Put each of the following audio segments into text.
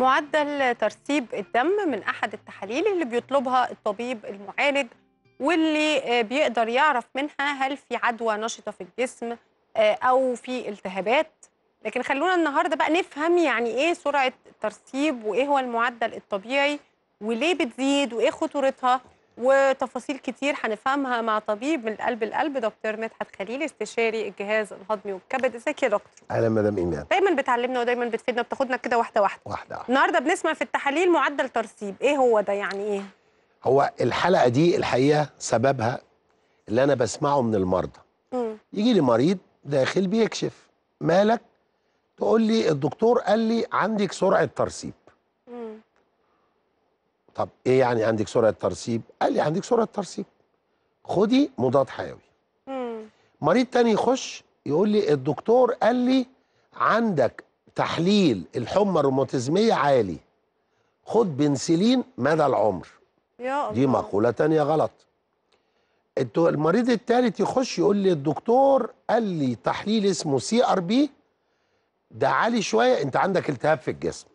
معدل ترسيب الدم من احد التحاليل اللي بيطلبها الطبيب المعالج واللي آه، بيقدر يعرف منها هل في عدوى نشطه في الجسم آه، او في التهابات لكن خلونا النهارده بقى نفهم يعني ايه سرعه ترسيب وايه هو المعدل الطبيعي وليه بتزيد وايه خطورتها وتفاصيل كتير هنفهمها مع طبيب من القلب القلب دكتور مدحت خليل استشاري الجهاز الهضمي والكبد ازيك يا دكتور اهلا مدام ايمان دايما بتعلمنا ودايما بتفيدنا بتاخدنا كده واحده واحده واحده واحده النهارده بنسمع في التحاليل معدل ترسيب ايه هو ده يعني ايه هو الحلقه دي الحقيقه سببها اللي انا بسمعه من المرضى مم. يجي لي مريض داخل بيكشف مالك تقول لي الدكتور قال لي عندك سرعه ترسيب طب ايه يعني عندك سرعه ترسيب قال لي عندك سرعه ترسيب خدي مضاد حيوي مم. مريض تاني يخش يقول لي الدكتور قال لي عندك تحليل الحمى الروماتيزميه عالي خد بنسلين مدى العمر يا الله. دي مقوله تانية غلط المريض الثالث يخش يقول لي الدكتور قال لي تحليل اسمه سي ار بي ده عالي شويه انت عندك التهاب في الجسم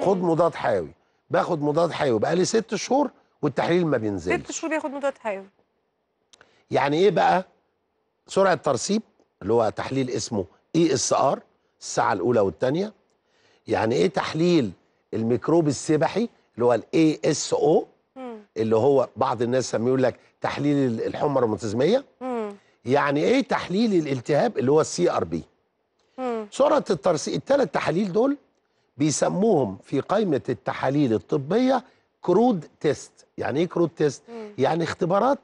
خد مضاد حيوي باخد مضاد حيوي بقى لي ست شهور والتحليل ما بينزلش ست شهور بياخد مضاد حيوي يعني ايه بقى سرعه ترسيب اللي هو تحليل اسمه اي اس ار الساعه الاولى والثانيه يعني ايه تحليل الميكروب السبحي اللي هو الاي اس او اللي هو بعض الناس لما يقول لك تحليل الحمى الروماتيزميه يعني ايه تحليل الالتهاب اللي هو السي ار بي سرعه الترسيب الثلاث تحاليل دول بيسموهم في قائمه التحاليل الطبيه كرود تيست يعني ايه كرود تيست مم. يعني اختبارات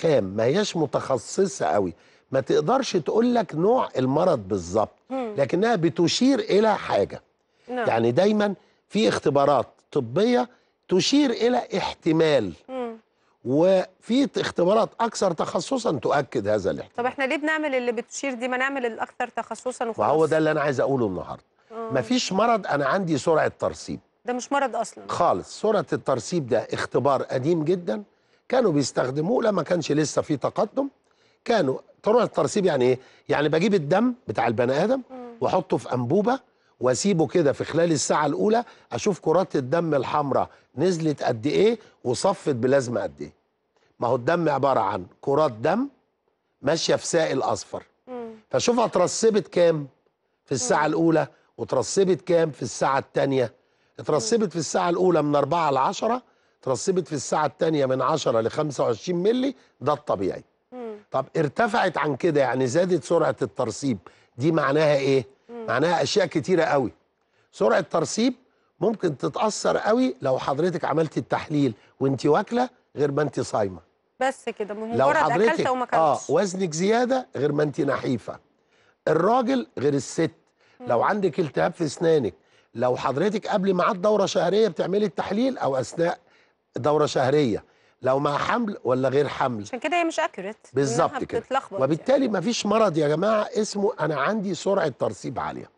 خام ما هياش متخصصه قوي ما تقدرش تقول لك نوع المرض بالظبط لكنها بتشير الى حاجه نعم. يعني دايما في اختبارات طبيه تشير الى احتمال مم. وفي اختبارات اكثر تخصصا تؤكد هذا الاحتمال طب احنا ليه بنعمل اللي بتشير دي ما نعمل الاكثر تخصصا وخلاص وهو ده اللي انا عايز اقوله النهارده آه. ما فيش مرض انا عندي سرعه ترسيب ده مش مرض اصلا خالص سرعه الترسيب ده اختبار قديم جدا كانوا بيستخدموه لما كانش لسه في تقدم كانوا سرعه الترسيب يعني ايه يعني بجيب الدم بتاع البني ادم آه. واحطه في انبوبه واسيبه كده في خلال الساعه الاولى اشوف كرات الدم الحمراء نزلت قد ايه وصفت بلازما قد ايه ما هو الدم عباره عن كرات دم ماشيه في سائل اصفر آه. فشوفها اترسبت كام في الساعه الاولى وترسبت كام في الساعة الثانية اترسبت في الساعة الأولى من 4 ل 10 اترسبت في الساعة الثانية من 10 ل 25 مللي ده الطبيعي طب ارتفعت عن كده يعني زادت سرعة الترسيب دي معناها ايه؟ مم. معناها أشياء كتيرة قوي سرعة ترسيب ممكن تتأثر قوي لو حضرتك عملتي التحليل وانت واكلة غير ما انت صايمة بس كده حضرتك أكلت وما كلتش اه وزنك زيادة غير ما انت نحيفة الراجل غير الست لو عندك التهاب في اسنانك لو حضرتك قبل ميعاد دوره شهريه بتعملي التحليل او اثناء دوره شهريه لو مع حمل ولا غير حمل عشان كده هي مش اكيوريت بالظبط كده يعني. وبالتالي يعني. مفيش مرض يا جماعه اسمه انا عندي سرعه ترسيب عاليه